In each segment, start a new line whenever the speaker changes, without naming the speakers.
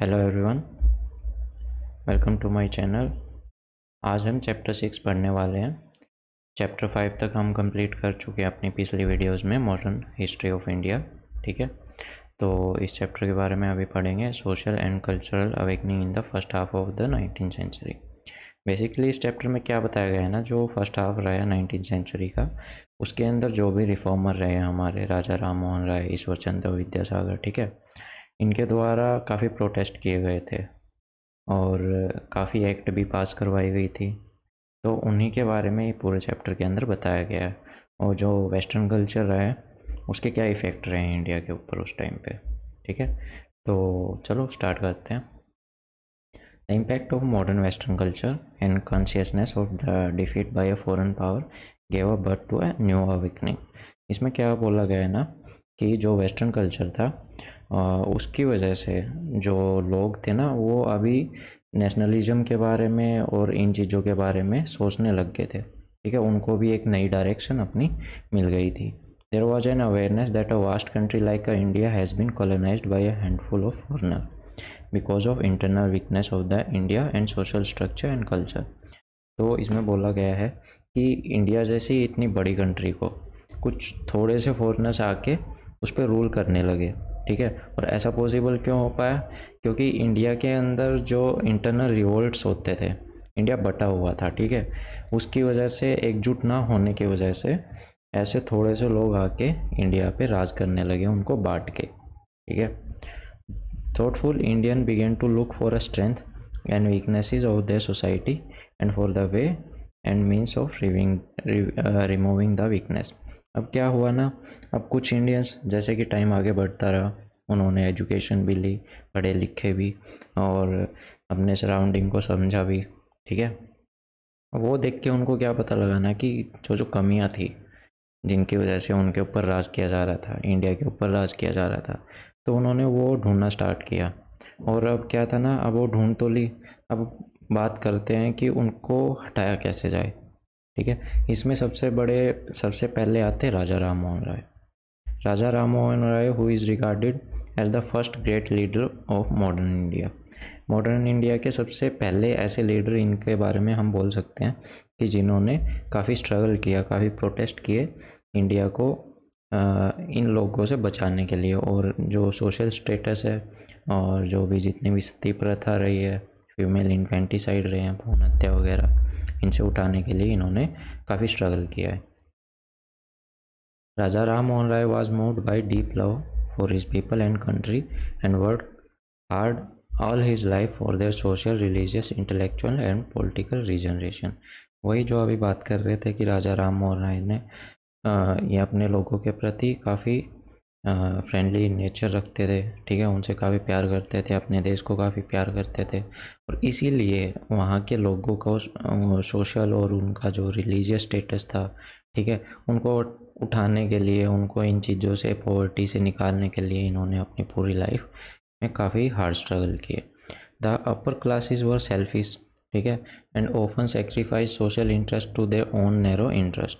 Hello everyone welcome to my channel आज हम chapter six पढ़ने वाले हैं चैप्टर फाइव तक हम कंप्लीट कर चुके हैं अपनी पिछली वीडियोस में मॉडर्न हिस्ट्री ऑफ इंडिया ठीक है तो इस चैप्टर के बारे में अभी पढ़ेंगे social and cultural awakening in the first half of the nineteen century basically इस चैप्टर में क्या बताया गया है ना जो फर्स्ट हाफ रहा है नाइनटीन सेंचुरी का उसके अंदर जो भी रिफॉर्मर रहे हैं हमारे राजा राम मोहन राय ईश्वर चंद्र विद्यासागर ठीक है इनके द्वारा काफ़ी प्रोटेस्ट किए गए थे और काफ़ी एक्ट भी पास करवाई गई थी तो उन्हीं के बारे में पूरे चैप्टर के अंदर बताया गया है और जो वेस्टर्न कल्चर है उसके क्या इफ़ेक्ट रहे हैं इंडिया के ऊपर उस टाइम पे ठीक है तो चलो स्टार्ट करते हैं the impact of modern western culture and consciousness of the defeat by a foreign power gave a birth to a new awakening इसमें क्या बोला गया है ना कि जो वेस्टर्न कल्चर था उसकी वजह से जो लोग थे ना वो अभी नेशनलिज्म के बारे में और इन चीज़ों के बारे में सोचने लग गए थे ठीक है उनको भी एक नई डायरेक्शन अपनी मिल गई थी there was an awareness that a vast country like a India has been colonize by a handful of foreigner because of internal weakness of the India and social structure and culture तो इसमें बोला गया है कि India जैसी इतनी बड़ी country को कुछ थोड़े से फॉरनर्स आके उस पर रूल करने लगे ठीक है और ऐसा पॉसिबल क्यों हो पाया क्योंकि इंडिया के अंदर जो इंटरनल रिवोल्ट होते थे इंडिया बटा हुआ था ठीक है उसकी वजह से एकजुट ना होने की वजह से ऐसे थोड़े से लोग आके इंडिया पे राज करने लगे उनको बांट के ठीक है thoughtful Indian began to look for a strength and weaknesses of the society and for the way and means of reviving removing the weakness अब क्या हुआ ना अब कुछ इंडियंस जैसे कि टाइम आगे बढ़ता रहा उन्होंने एजुकेशन भी ली पढ़े लिखे भी और अपने सराउंडिंग को समझा भी ठीक है वो देख के उनको क्या पता लगा ना कि जो जो कमियाँ थी जिनकी वजह से उनके ऊपर राज किया जा रहा था इंडिया के ऊपर राज किया जा रहा था तो उन्होंने वो ढूंढना स्टार्ट किया और अब क्या था ना अब वो ढूंढ तो ली अब बात करते हैं कि उनको हटाया कैसे जाए ठीक है इसमें सबसे बड़े सबसे पहले आते Raja Ram Mohan Roy Raja Ram Mohan Roy who is regarded as the first great leader of modern India modern India के सबसे पहले ऐसे लीडर इनके बारे में हम बोल सकते हैं कि जिन्होंने काफ़ी स्ट्रगल किया काफ़ी प्रोटेस्ट किए इंडिया को इन लोगों से बचाने के लिए और जो सोशल स्टेटस है और जो भी जितनी भी स्थिति प्रथा रही है फीमेल इन्फेंटिसाइड रहे हैं भ्रूण हत्या वगैरह इनसे उठाने के लिए इन्होंने काफ़ी स्ट्रगल किया है Raja Ram Mohan Roy was moved by deep love for his people and country and work hard all his life for their social religious intellectual and political regeneration वही जो अभी बात कर रहे थे कि राजा राम मोहन राय ने ये अपने लोगों के प्रति काफ़ी फ्रेंडली नेचर रखते थे ठीक है उनसे काफ़ी प्यार करते थे अपने देश को काफ़ी प्यार करते थे और इसीलिए वहाँ के लोगों को सोशल और उनका जो रिलीजियस स्टेटस था ठीक है उनको उठाने के लिए उनको इन चीज़ों से पॉवर्टी से निकालने के लिए इन्होंने अपनी पूरी लाइफ में काफ़ी हार्ड स्ट्रगल किए the upper classes were selfish ठीक है and often sacrifice social interest to their own narrow interest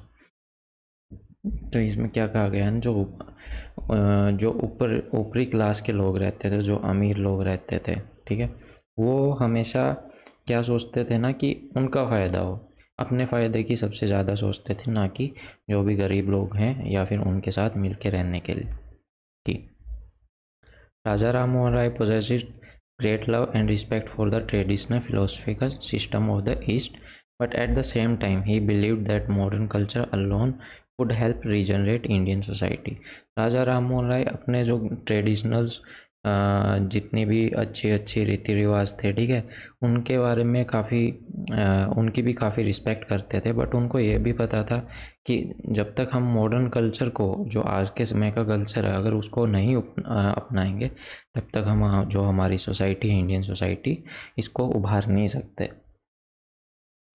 तो इसमें क्या कहा गया है जो जो ऊपर ऊपरी क्लास के लोग रहते थे जो अमीर लोग रहते थे ठीक है वो हमेशा क्या सोचते थे ना कि उनका फ़ायदा हो अपने फ़ायदे की सबसे ज़्यादा सोचते थे ना कि जो भी गरीब लोग हैं या फिर उनके साथ मिल के रहने के लिए ठीक Raja Ram Mohan Roy possessed great love and respect for the traditional philosophical system of the east but at the same time he believe that modern culture alone would help regenerate Indian society Raja Ram Mohan Roy अपने जो ट्रेडिशनल जितने भी अच्छे अच्छे रीति रिवाज थे ठीक है उनके बारे में काफ़ी उनकी भी काफ़ी रिस्पेक्ट करते थे बट उनको ये भी पता था कि जब तक हम मॉडर्न कल्चर को जो आज के समय का कल्चर है अगर उसको नहीं अपनाएंगे तब तक हम जो हमारी सोसाइटी है इंडियन सोसाइटी इसको उभार नहीं सकते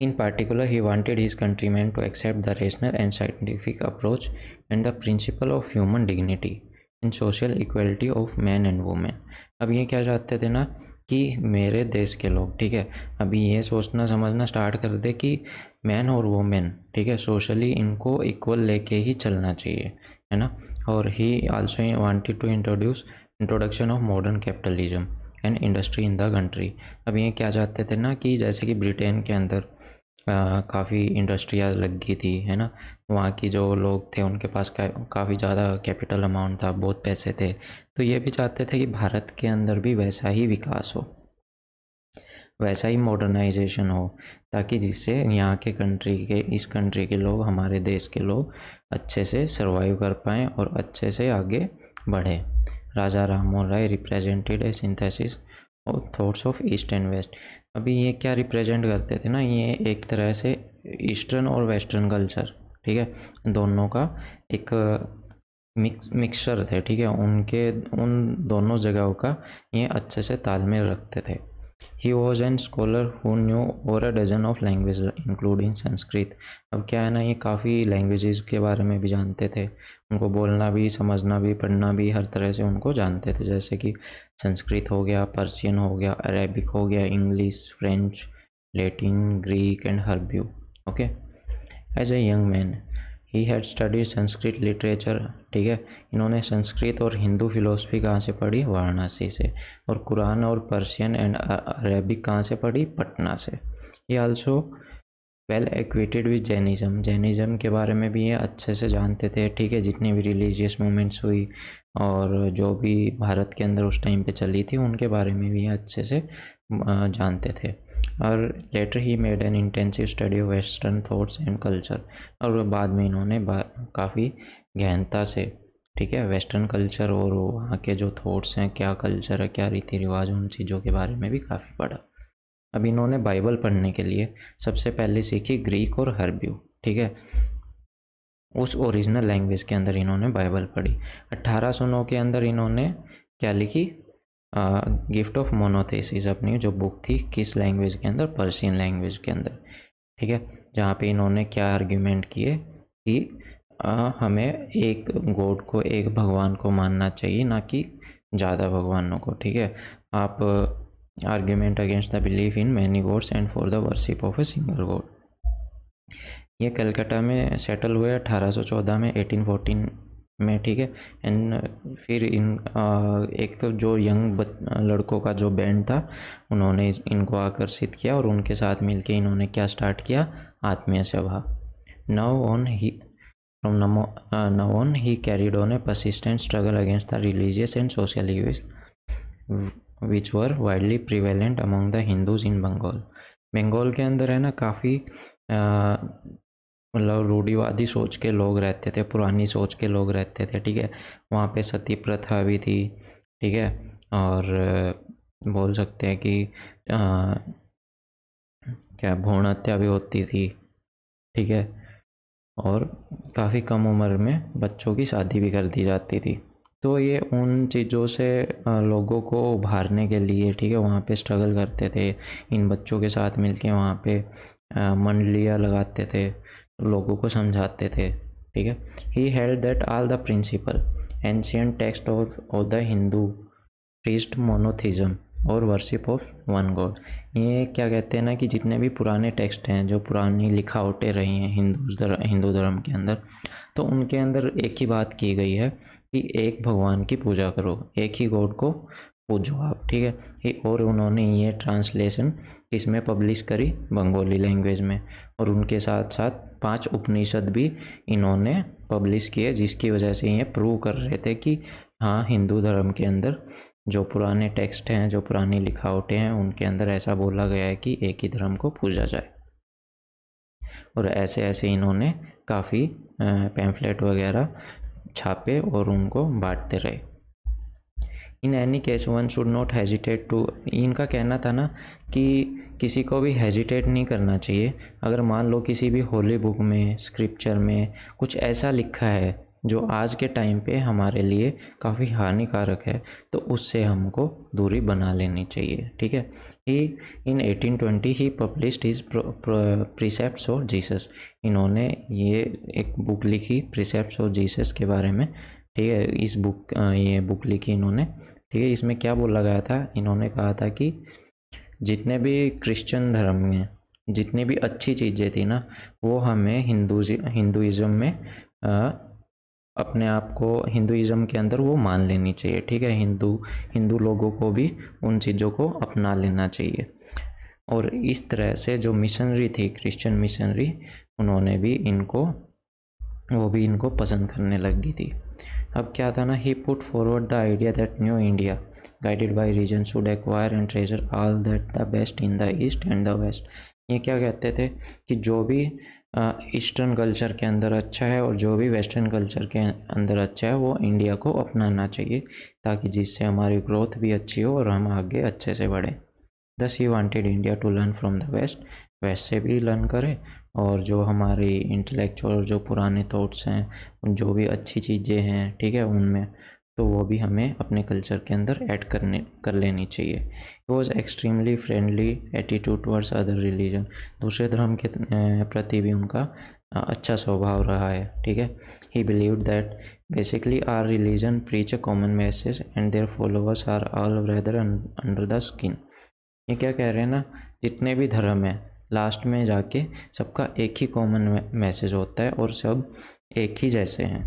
In particular, he wanted his countrymen to accept the rational and scientific approach and the principle of human dignity and social equality of men and women. अब ये क्या चाहते थे ना कि मेरे देश के लोग ठीक है अभी ये सोचना समझना स्टार्ट कर दे कि मैन और वोमेन ठीक है सोशली इनको इक्वल लेके ही चलना चाहिए है ना और he also wanted to introduce introduction of modern capitalism and industry in the country अब ये क्या चाहते थे ना कि जैसे कि ब्रिटेन के अंदर काफ़ी इंडस्ट्रियाँ लग गई थी है ना वहाँ की जो लोग थे उनके पास का, काफ़ी ज़्यादा कैपिटल अमाउंट था बहुत पैसे थे तो ये भी चाहते थे कि भारत के अंदर भी वैसा ही विकास हो वैसा ही मॉडर्नाइजेशन हो ताकि जिससे यहाँ के कंट्री के इस कंट्री के लोग हमारे देश के लोग अच्छे से सर्वाइव कर पाएँ और अच्छे से आगे बढ़ें Raja Mohan Roy represented a synthesis और thoughts of east and west अभी ये क्या रिप्रेजेंट करते थे ना ये एक तरह से ईस्टर्न और वेस्टर्न कल्चर ठीक है दोनों का एक मिक्स मिक्सचर थे ठीक है उनके उन दोनों जगहों का ये अच्छे से तालमेल रखते थे he was an scholar who knew over a dozen of language including Sanskrit अब क्या है ना ये काफ़ी languages के बारे में भी जानते थे उनको बोलना भी समझना भी पढ़ना भी हर तरह से उनको जानते थे जैसे कि संस्कृत हो गया पर्सियन हो गया अरेबिक हो गया English French Latin Greek and हरब्यू okay as a young man he had study Sanskrit literature ठीक है इन्होंने संस्कृत और हिंदू फिलोसफी कहाँ से पढ़ी वाराणसी से और कुरान और पर्शियन एंड अरेबिक कहाँ से पढ़ी पटना से ये also well acquainted with Jainism Jainism के बारे में भी ये अच्छे से जानते थे ठीक है जितनी भी रिलीजियस मूवमेंट्स हुई और जो भी भारत के अंदर उस टाइम पे चली थी उनके बारे में भी ये अच्छे से जानते थे और later he made an intensive study of western thoughts and culture और बाद में इन्होंने काफ़ी गहनता से ठीक है वेस्टर्न कल्चर और वहाँ के जो थॉट्स हैं क्या कल्चर है क्या रीति रिवाज उन चीज़ों के बारे में भी काफ़ी पढ़ा अब इन्होंने बाइबल पढ़ने के लिए सबसे पहले सीखी ग्रीक और हरब्यू ठीक है उस ओरिजिनल लैंग्वेज के अंदर इन्होंने बाइबल पढ़ी अट्ठारह के अंदर इन्होंने क्या लिखी गिफ्ट ऑफ मोनोथेसिस अपनी जो बुक थी किस लैंग्वेज के अंदर पर्सियन लैंग्वेज के अंदर ठीक है जहाँ पे इन्होंने क्या आर्ग्यूमेंट किए कि आ, हमें एक गॉड को एक भगवान को मानना चाहिए ना कि ज़्यादा भगवानों को ठीक है आप argument against the belief in many gods and for the worship of a single god ये कलकत्ता में सेटल हुए 1814 में 1814 में ठीक है एंड फिर इन आ, एक जो यंग लड़कों का जो बैंड था उन्होंने इनको आकर्षित किया और उनके साथ मिलके इन्होंने क्या स्टार्ट किया Atmiya Sabha now on he from now on he carried on a persistent struggle against the religious and social event which were widely prevalent among the Hindus in Bengal Bengal के अंदर है ना काफ़ी मतलब रूढ़ीवादी सोच के लोग रहते थे पुरानी सोच के लोग रहते थे ठीक है वहाँ पे सती प्रथा भी थी ठीक है और बोल सकते हैं कि आ, क्या भ्रूण हत्या भी होती थी ठीक है और काफ़ी कम उम्र में बच्चों की शादी भी कर दी जाती थी तो ये उन चीज़ों से लोगों को उभारने के लिए ठीक है वहाँ पे स्ट्रगल करते थे इन बच्चों के साथ मिलके वहाँ पर मंडलियाँ लगाते थे लोगों को समझाते थे ठीक है he held that all the principal ancient text of of the Hindu priest monotheism और वर्शिप ऑफ वन गॉड ये क्या कहते हैं ना कि जितने भी पुराने टेक्स्ट हैं जो पुरानी लिखावटें रही हैं हिंदू हिंदू धर्म के अंदर तो उनके अंदर एक ही बात की गई है कि एक भगवान की पूजा करो एक ही गॉड को वो जवाब ठीक है ये और उन्होंने ये ट्रांसलेशन इसमें पब्लिश करी बंगाली लैंग्वेज में और उनके साथ साथ पांच उपनिषद भी इन्होंने पब्लिश किए जिसकी वजह से ये प्रूव कर रहे थे कि हाँ हिंदू धर्म के अंदर जो पुराने टेक्स्ट हैं जो पुरानी लिखावटें हैं उनके अंदर ऐसा बोला गया है कि एक ही धर्म को पूजा जाए और ऐसे ऐसे इन्होंने काफ़ी पैम्फलेट वगैरह छापे और उनको बांटते रहे in any case one should not hesitate to इनका कहना था ना कि किसी को भी हेजिटेट नहीं करना चाहिए अगर मान लो किसी भी होली बुक में स्क्रिप्चर में कुछ ऐसा लिखा है जो आज के टाइम पे हमारे लिए काफ़ी हानिकारक है तो उससे हमको दूरी बना लेनी चाहिए ठीक है he in 1820 he published his precept of Jesus इन्होंने ये एक बुक लिखी प्रिसेप्ट्स ऑफ जीसस के बारे में ठीक है इस बुक ये बुक लिखी इन्होंने ठीक है इसमें क्या बोला गया था इन्होंने कहा था कि जितने भी क्रिश्चियन धर्म में जितनी भी अच्छी चीज़ें थी ना वो हमें हिंदू हिंदुज़म में आ, अपने आप को हिंदुज़म के अंदर वो मान लेनी चाहिए ठीक है हिंदू हिंदू लोगों को भी उन चीज़ों को अपना लेना चाहिए और इस तरह से जो मिशनरी थी क्रिश्चियन मिशनरी उन्होंने भी इनको वो भी इनको पसंद करने लगी थी अब क्या था ना he put forward the idea that new India guided by reason should acquire and treasure all that the best in the east and the west ये क्या कहते थे कि जो भी ईस्टर्न कल्चर के अंदर अच्छा है और जो भी वेस्टर्न कल्चर के अंदर अच्छा है वो इंडिया को अपनाना चाहिए ताकि जिससे हमारी ग्रोथ भी अच्छी हो और हम आगे अच्छे से बढ़ें thus he wanted India to learn from the west west से भी लर्न करें और जो हमारे इंटेलेक्चुअल जो पुराने थॉट्स हैं जो भी अच्छी चीज़ें हैं ठीक है उनमें तो वो भी हमें अपने कल्चर के अंदर ऐड करने कर लेनी चाहिए he was extremely friendly attitude towards other religion दूसरे धर्म के प्रति भी उनका अच्छा स्वभाव रहा है ठीक है he believe that basically our religion preach a common message and their followers are all rather under the skin ये क्या कह रहे हैं ना जितने भी धर्म हैं लास्ट में जाके सबका एक ही कॉमन मैसेज होता है और सब एक ही जैसे हैं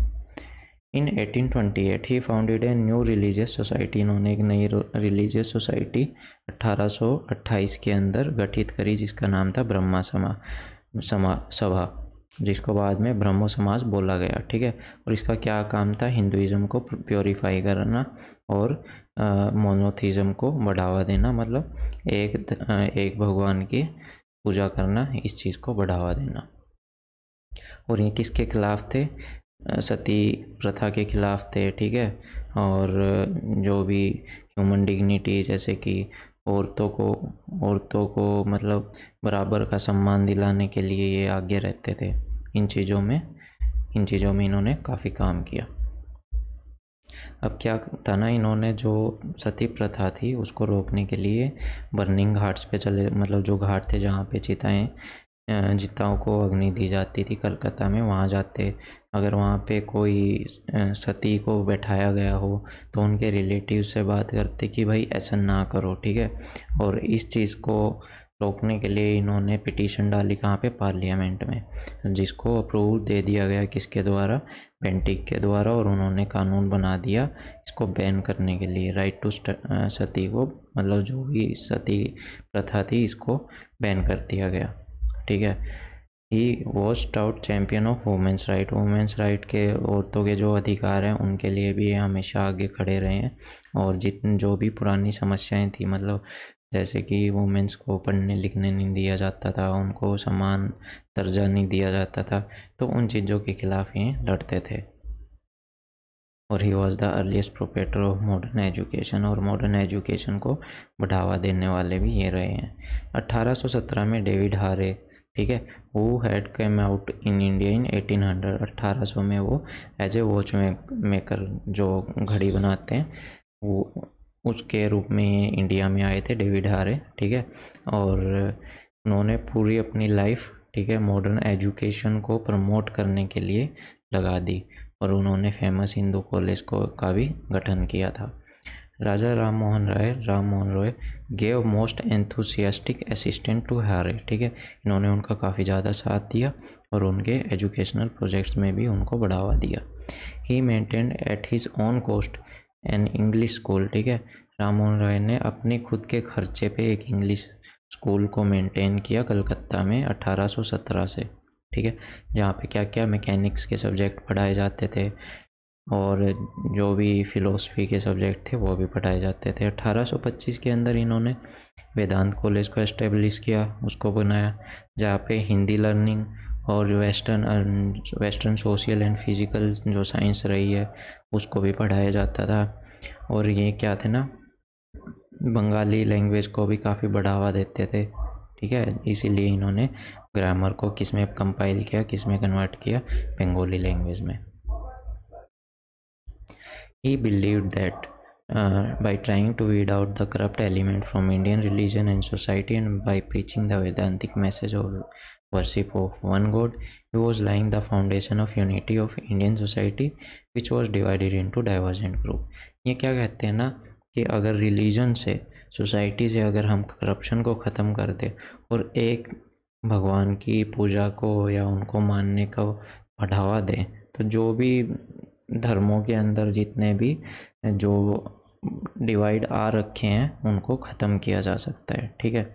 in 1828 he founded a new religious society इन्होंने एक नई रिलीजियस सोसाइटी 1828 के अंदर गठित करी जिसका नाम था ब्रह्मा समा समा सभा जिसको बाद में ब्रह्म समाज बोला गया ठीक है और इसका क्या काम था हिंदुज़म को प्योरीफाई करना और मोनोथिज़म को बढ़ावा देना मतलब एक एक भगवान की पूजा करना इस चीज़ को बढ़ावा देना और ये किसके खिलाफ थे सती प्रथा के खिलाफ थे ठीक है और जो भी ह्यूमन डिग्निटी जैसे कि औरतों को औरतों को मतलब बराबर का सम्मान दिलाने के लिए ये आगे रहते थे इन चीज़ों में इन चीज़ों में इन्होंने काफ़ी काम किया अब क्या था ना इन्होंने जो सती प्रथा थी उसको रोकने के लिए बर्निंग घाट्स पे चले मतलब जो घाट थे जहाँ पे चिताएं चिताओं को अग्नि दी जाती थी कलकत्ता में वहाँ जाते अगर वहाँ पे कोई सती को बैठाया गया हो तो उनके रिलेटिव से बात करते कि भाई ऐसा ना करो ठीक है और इस चीज़ को रोकने के लिए इन्होंने पिटीशन डाली कहाँ पे पार्लियामेंट में जिसको अप्रूव दे दिया गया किसके द्वारा पेंटिक के द्वारा और उन्होंने कानून बना दिया इसको बैन करने के लिए राइट टू सती को मतलब जो भी सती प्रथा थी इसको बैन कर दिया गया ठीक है he was stout champion of women's right women's right के औरतों के जो अधिकार हैं उनके लिए भी हमेशा आगे खड़े रहे हैं और जितने जो भी पुरानी समस्याएं थी मतलब जैसे कि वुमेंस को पढ़ने लिखने नहीं दिया जाता था उनको समान दर्जा नहीं दिया जाता था तो उन चीज़ों के खिलाफ ये लड़ते थे और he was the earliest propagator of modern education और मॉडर्न एजुकेशन को बढ़ावा देने वाले भी ये रहे हैं 1817 में डेविड हारे ठीक है वो had came out in India in 1800 1800 में वो एज ए वॉच मेकर जो घड़ी बनाते हैं वो उसके रूप में इंडिया में आए थे डेविड हारे ठीक है और उन्होंने पूरी अपनी लाइफ ठीक है मॉडर्न एजुकेशन को प्रमोट करने के लिए लगा दी और उन्होंने फेमस हिंदू कॉलेज को का भी गठन किया था Raja Ram Mohan Roy Ram Mohan Roy gave most enthusiastic assistant to Hare ठीक है इन्होंने उनका काफ़ी ज़्यादा साथ दिया और उनके एजुकेशनल प्रोजेक्ट्स में भी उनको बढ़ावा दिया he maintain at his own cost an English school ठीक है मोहन रॉय ने अपने खुद के खर्चे पे एक इंग्लिश स्कूल को मेंटेन किया कलकत्ता में 1817 से ठीक है जहाँ पे क्या क्या मैकेनिक्स के सब्जेक्ट पढ़ाए जाते थे और जो भी फ़िलोसफी के सब्जेक्ट थे वो भी पढ़ाए जाते थे 1825 के अंदर इन्होंने वेदांत कॉलेज को इस्टेब्लिश किया उसको बनाया जहाँ पे हिंदी लर्निंग और western western social and physical जो साइंस रही है उसको भी पढ़ाया जाता था और ये क्या थे ना बंगाली लैंग्वेज को भी काफ़ी बढ़ावा देते थे ठीक है इसीलिए इन्होंने ग्रामर को किस में कंपाइल किया किस में कन्वर्ट किया बंगाली लैंग्वेज में he believe that by trying to weed out the corrupt element from Indian religion and society and by preaching the Vedantic message of worship of one god he was laying the foundation of unity of indian society which was divided into divergent group ये क्या कहते हैं ना कि अगर religion से society से अगर हम करप्शन को ख़त्म कर दें और एक भगवान की पूजा को या उनको मानने को बढ़ावा दें तो जो भी धर्मों के अंदर जितने भी जो डिवाइड आ रखे हैं उनको ख़त्म किया जा सकता है ठीक है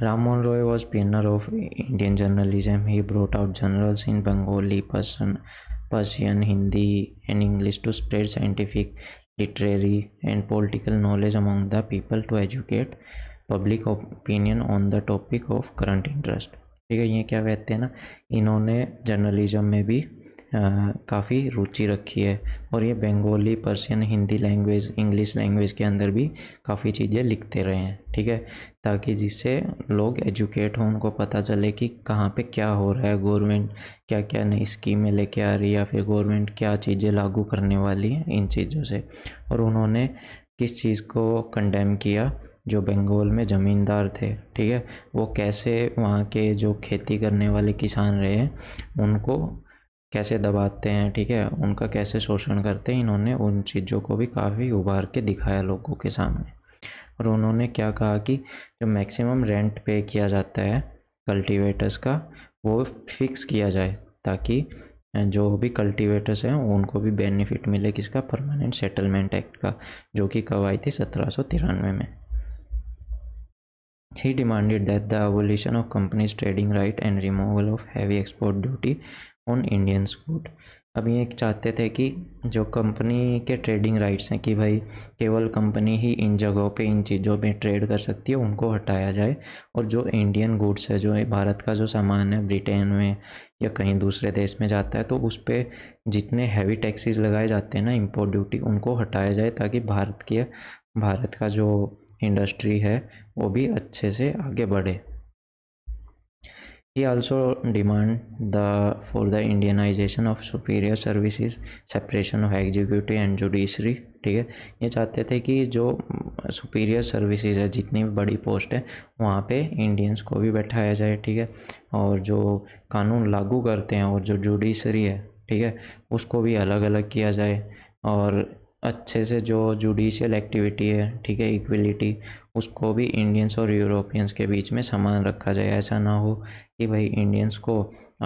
Ramon Roy was pioneer of Indian journalism. He brought out journals in Bengali, Persian, Persian, Hindi, and English to spread scientific, literary, and political knowledge among the people to educate public opinion on the topic of current interest ठीक है ये क्या कहते हैं ना इन्होंने journalism में भी काफ़ी रुचि रखी है और ये Bengali Persian Hindi language English language के अंदर भी काफ़ी चीज़ें लिखते रहे हैं ठीक है ताकि जिससे लोग एजुकेट हों उनको पता चले कि कहाँ पे क्या हो रहा है गवर्नमेंट क्या क्या नई स्कीमें लेके आ रही है या फिर गवर्नमेंट क्या चीज़ें लागू करने वाली हैं इन चीज़ों से और उन्होंने किस चीज़ को कंडेम किया जो बंगाल में ज़मींदार थे ठीक है वो कैसे वहाँ के जो खेती करने वाले किसान रहे हैं उनको कैसे दबाते हैं ठीक है उनका कैसे शोषण करते हैं इन्होंने उन चीज़ों को भी काफ़ी उभार के दिखाया लोगों के सामने और उन्होंने क्या कहा कि जो मैक्सिमम रेंट पे किया जाता है कल्टीवेटर्स का वो फिक्स किया जाए ताकि जो भी कल्टीवेटर्स हैं उनको भी बेनिफिट मिले किसका परमानेंट सेटलमेंट एक्ट का जो कि कब आई थी सत्रह सौ तिरानवे में he demanded that the evolution of companies trading right and removal of heavy export duty on Indian scoot अब ये चाहते थे कि जो कंपनी के ट्रेडिंग राइट्स हैं कि भाई केवल कंपनी ही इन जगहों पे इन चीज़ों में ट्रेड कर सकती है उनको हटाया जाए और जो इंडियन गुड्स है जो भारत का जो सामान है ब्रिटेन में या कहीं दूसरे देश में जाता है तो उस पर जितने हैवी टैक्सेस लगाए जाते हैं ना इम्पोर्ट ड्यूटी उनको हटाया जाए ताकि भारत के भारत का जो इंडस्ट्री है वो भी अच्छे से आगे बढ़े He also demand the, for the Indianisation of superior services separation of executive and judiciary ठीक है ये चाहते थे कि जो सुपीरियर सर्विसेज है जितनी भी बड़ी पोस्ट है वहाँ पे इंडियंस को भी बैठाया जाए ठीक है और जो कानून लागू करते हैं और जो जुडिशरी है ठीक है उसको भी अलग अलग किया जाए और अच्छे से जो जुडिशियल एक्टिविटी है ठीक है इक्वलिटी उसको भी इंडियंस और यूरोपियंस के बीच में समान रखा जाए ऐसा ना हो कि भाई इंडियंस को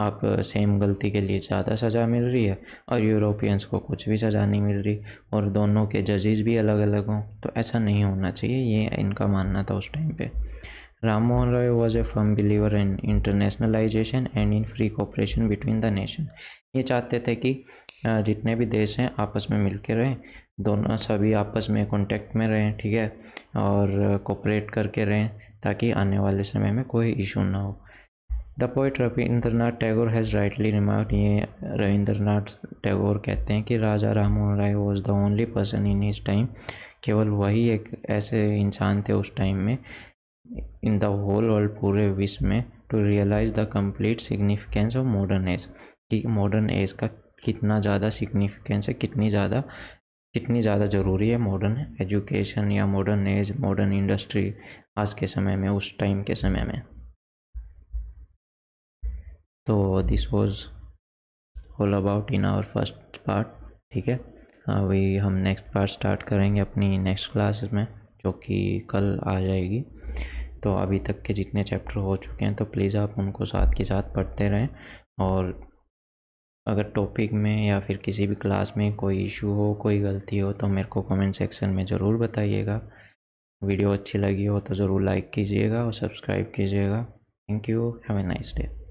आप सेम गलती के लिए ज़्यादा सज़ा मिल रही है और यूरोपियंस को कुछ भी सज़ा नहीं मिल रही और दोनों के जजेस भी अलग अलग हों तो ऐसा नहीं होना चाहिए ये इनका मानना था उस टाइम पे Ram Mohan Roy was a firm believer in internationalisation and in free cooperation between the nation ये चाहते थे कि जितने भी देश हैं आपस में मिल रहें दोनों सभी आपस में कॉन्टेक्ट में रहें ठीक है और कोऑपरेट करके रहें ताकि आने वाले समय में कोई इशू ना हो the poet Rabindranath Tagore has rightly remark ये रविंद्रनाथ टैगोर कहते हैं कि Raja Ram Mohan Roy was the only person in his time केवल वही एक ऐसे इंसान थे उस टाइम में इन द होल वर्ल्ड पूरे विश्व में to realise the complete significance of modern age कि मॉडर्न एज का कितना ज़्यादा सिग्निफिकेंस है कितनी ज़्यादा कितनी ज़्यादा ज़रूरी है मॉडर्न एजुकेशन या मॉडर्न एज मॉडर्न इंडस्ट्री आज के समय में उस टाइम के समय में तो this was all about in our first part ठीक है हाँ, अभी हम नेक्स्ट पार्ट स्टार्ट करेंगे अपनी नेक्स्ट क्लास में जो कि कल आ जाएगी तो अभी तक के जितने चैप्टर हो चुके हैं तो प्लीज़ आप उनको साथ के साथ पढ़ते रहें और अगर टॉपिक में या फिर किसी भी क्लास में कोई इशू हो कोई गलती हो तो मेरे को कमेंट सेक्शन में ज़रूर बताइएगा वीडियो अच्छी लगी हो तो ज़रूर लाइक कीजिएगा और सब्सक्राइब कीजिएगा thank you have a nice day